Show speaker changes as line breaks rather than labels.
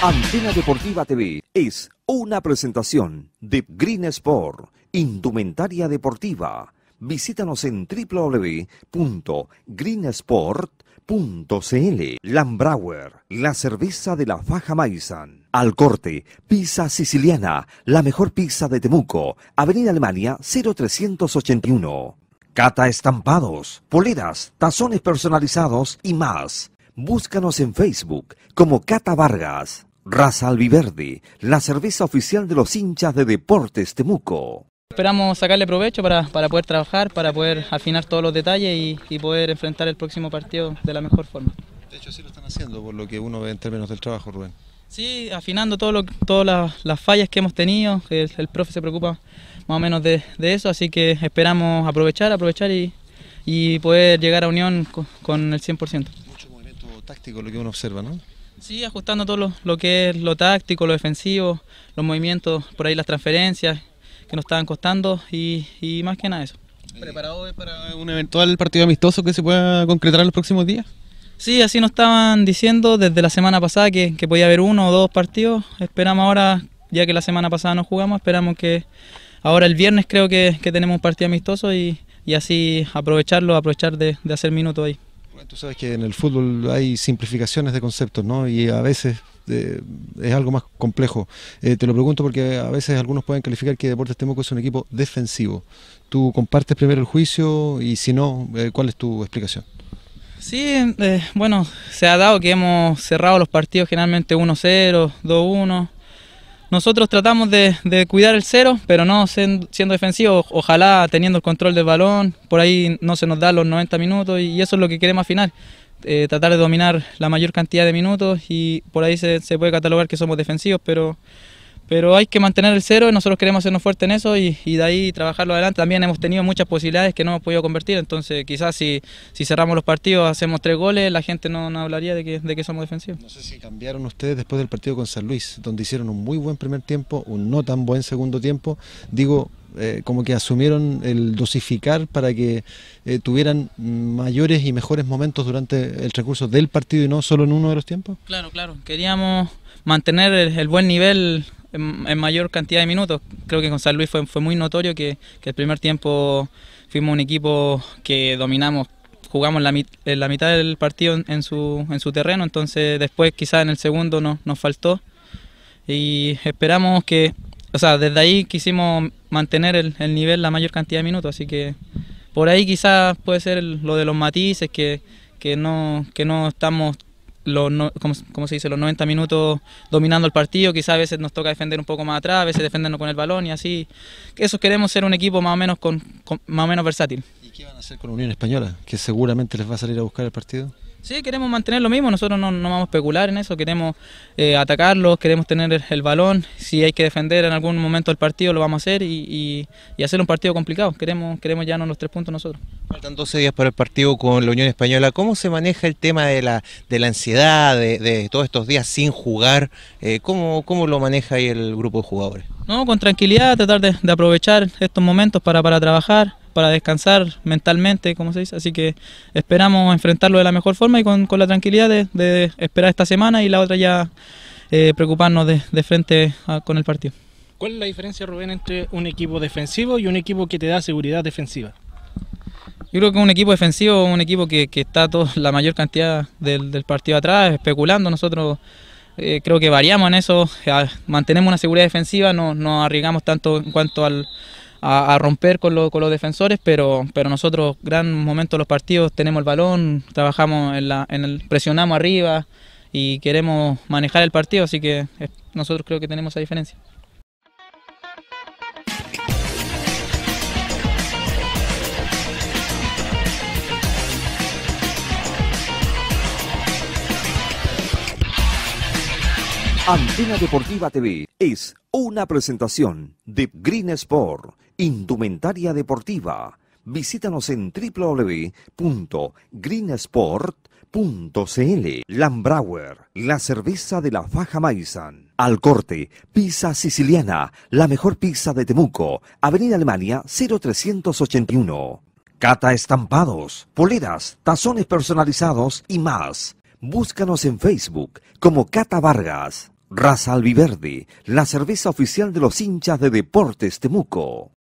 Antena Deportiva TV es una presentación de Green Sport, indumentaria deportiva. Visítanos en www.greensport.cl. Lambrauer, la cerveza de la faja Maizan. Al corte, pizza siciliana, la mejor pizza de Temuco, Avenida Alemania 0381. Cata estampados, poleras, tazones personalizados y más. Búscanos en Facebook como Cata Vargas. Raza Albiverde, la cerveza oficial de los hinchas de Deportes Temuco.
Esperamos sacarle provecho para, poder trabajar, para poder afinar todos los detalles y, poder enfrentar el próximo partido de la mejor forma. De hecho, sí
lo están haciendo, por lo que uno ve en términos del trabajo, Rubén.
Sí, afinando todo todas las, fallas que hemos tenido, el, el, profe se preocupa más o menos de, eso, así que esperamos aprovechar, aprovechar y, y poder llegar a unión con el 100%. Mucho movimiento
táctico lo que uno observa, ¿no?
Sí, ajustando todo lo, que es lo táctico, lo defensivo, los movimientos, por ahí las transferencias que nos estaban costando y, más que nada eso. ¿Preparado
para un eventual partido amistoso que se pueda concretar en los próximos días?
Sí, así nos estaban diciendo desde la semana pasada que, que, podía haber uno o dos partidos. Esperamos ahora, ya que la semana pasada no jugamos, esperamos que ahora el viernes creo que, que tenemos un partido amistoso y, y así aprovecharlo, aprovechar de, de hacer minutos ahí.
Tú sabes que en el fútbol hay simplificaciones de conceptos, ¿no? Y a veces eh, es algo más complejo. Eh, te lo pregunto porque a veces algunos pueden calificar que Deportes Temuco es un equipo defensivo. ¿Tú compartes primero el juicio y si no, eh, cuál es tu explicación?
Sí, bueno, se ha dado que hemos cerrado los partidos generalmente 1-0, 2-1. Nosotros tratamos de, cuidar el cero, pero no siendo, defensivos, ojalá teniendo el control del balón, por ahí no se nos da los 90 minutos y eso es lo que queremos afinar, eh, tratar de dominar la mayor cantidad de minutos y por ahí se, se puede catalogar que somos defensivos, pero pero hay que mantener el cero nosotros queremos hacernos fuerte en eso y, de ahí trabajarlo adelante. También hemos tenido muchas posibilidades que no hemos podido convertir, entonces quizás si, cerramos los partidos, hacemos tres goles, la gente no, hablaría de que, somos defensivos. No sé si
cambiaron ustedes después del partido con San Luis, donde hicieron un muy buen primer tiempo, un no tan buen segundo tiempo. Digo, eh, como que asumieron el dosificar para que eh, tuvieran mayores y mejores momentos durante el recurso del partido y no solo en uno de los tiempos?
Claro, claro. Queríamos mantener el buen nivel en, mayor cantidad de minutos. Creo que con San Luis fue, muy notorio que, el primer tiempo fuimos un equipo que dominamos, jugamos la, en eh, la mitad del partido en, su, en su terreno, entonces después quizás en el segundo no, nos faltó y esperamos que, o sea, desde ahí quisimos mantener el, nivel la mayor cantidad de minutos, así que por ahí quizás puede ser lo de los matices que, no, que no estamos los, ¿cómo, se dice? los 90 minutos dominando el partido, quizás a veces nos toca defender un poco más atrás, a veces defendernos con el balón y así. Eso queremos ser un equipo más o menos, con, más o menos versátil. ¿Y
qué van a hacer con Unión Española? Que seguramente les va a salir a buscar el partido.
Sí, queremos mantener lo mismo, nosotros no, vamos a especular en eso, queremos eh, atacarlos, queremos tener el, balón, si hay que defender en algún momento el partido lo vamos a hacer y, hacer un partido complicado, queremos, queremos los tres puntos nosotros.
Faltan 12 días para el partido con la Unión Española, ¿cómo se maneja el tema de la, de la ansiedad, de, todos estos días sin jugar? Eh, ¿cómo, lo maneja ahí el grupo de jugadores?
No, con tranquilidad, tratar de, aprovechar estos momentos para, para trabajar, para descansar mentalmente, como se dice. Así que esperamos enfrentarlo de la mejor forma y con, la tranquilidad de, esperar esta semana y la otra ya eh, preocuparnos de, frente con el partido. ¿Cuál es la diferencia, Rubén, entre un equipo defensivo y un equipo que te da seguridad defensiva? Yo creo que un equipo defensivo, un equipo que, está la mayor cantidad del, partido atrás, especulando. Nosotros eh, creo que variamos en eso, ah, mantenemos una seguridad defensiva, no, no arriesgamos tanto en cuanto al, a, romper con, con, los defensores, pero, pero nosotros, gran momento de los partidos, tenemos el balón, trabajamos en, la, el, presionamos arriba y queremos manejar el partido, así que eh, nosotros creo que tenemos esa diferencia.
Antena Deportiva TV es una presentación de Green Sport Indumentaria deportiva. Visítanos en www.greensport.cl. Lambrauer, la cerveza de la faja Maizan. Al corte, pizza siciliana, la mejor pizza de Temuco, Avenida Alemania 0381. Cata estampados, poleras, tazones personalizados y más. Búscanos en Facebook como Cata Vargas. Raza Albiverde, la cerveza oficial de los hinchas de Deportes Temuco.